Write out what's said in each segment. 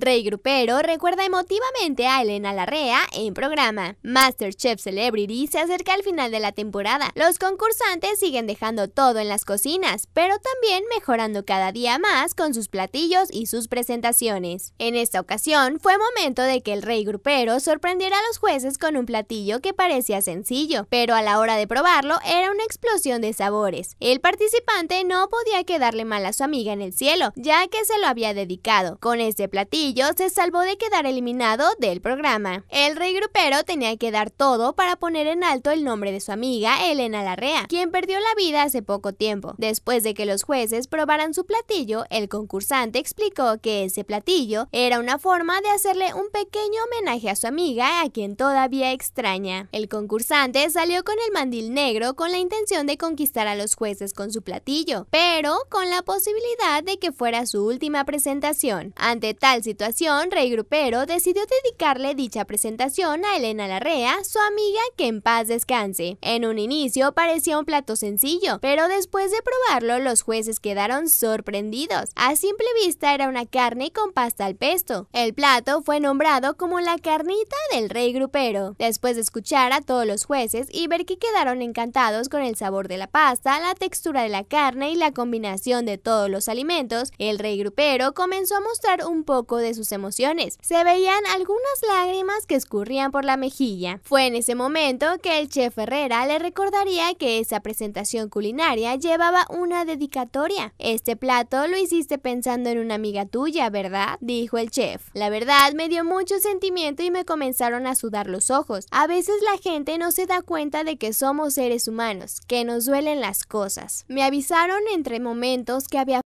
Rey Grupero recuerda emotivamente a Elena Larrea en programa. Masterchef Celebrity se acerca al final de la temporada. Los concursantes siguen dejando todo en las cocinas, pero también mejorando cada día más con sus platillos y sus presentaciones. En esta ocasión fue momento de que el Rey Grupero sorprendiera a los jueces con un platillo que parecía sencillo, pero a la hora de probarlo era una explosión de sabores. El participante no podía quedarle mal a su amiga en el cielo, ya que se lo había dedicado. Con este platillo, se salvó de quedar eliminado del programa. El rey grupero tenía que dar todo para poner en alto el nombre de su amiga Elena Larrea, quien perdió la vida hace poco tiempo. Después de que los jueces probaran su platillo, el concursante explicó que ese platillo era una forma de hacerle un pequeño homenaje a su amiga, a quien todavía extraña. El concursante salió con el mandil negro con la intención de conquistar a los jueces con su platillo, pero con la posibilidad de que fuera su última presentación. Ante tal situación, situación, Rey Grupero decidió dedicarle dicha presentación a Elena Larrea, su amiga que en paz descanse. En un inicio parecía un plato sencillo, pero después de probarlo los jueces quedaron sorprendidos. A simple vista era una carne con pasta al pesto. El plato fue nombrado como la carnita del Rey Grupero. Después de escuchar a todos los jueces y ver que quedaron encantados con el sabor de la pasta, la textura de la carne y la combinación de todos los alimentos, el Rey Grupero comenzó a mostrar un poco de sus emociones. Se veían algunas lágrimas que escurrían por la mejilla. Fue en ese momento que el chef Herrera le recordaría que esa presentación culinaria llevaba una dedicatoria. Este plato lo hiciste pensando en una amiga tuya, ¿verdad? dijo el chef. La verdad me dio mucho sentimiento y me comenzaron a sudar los ojos. A veces la gente no se da cuenta de que somos seres humanos, que nos duelen las cosas. Me avisaron entre momentos que había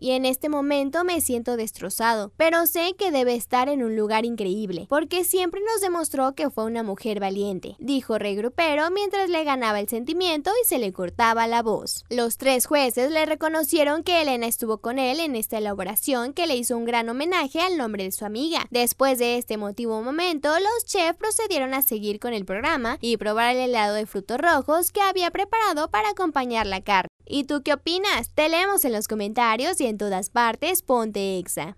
y en este momento me siento destrozado, pero sé que debe estar en un lugar increíble, porque siempre nos demostró que fue una mujer valiente, dijo regrupero mientras le ganaba el sentimiento y se le cortaba la voz. Los tres jueces le reconocieron que Elena estuvo con él en esta elaboración que le hizo un gran homenaje al nombre de su amiga. Después de este emotivo momento, los chefs procedieron a seguir con el programa y probar el helado de frutos rojos que había preparado para acompañar la carne. ¿Y tú qué opinas? Te leemos en los comentarios y en todas partes, ponte exa.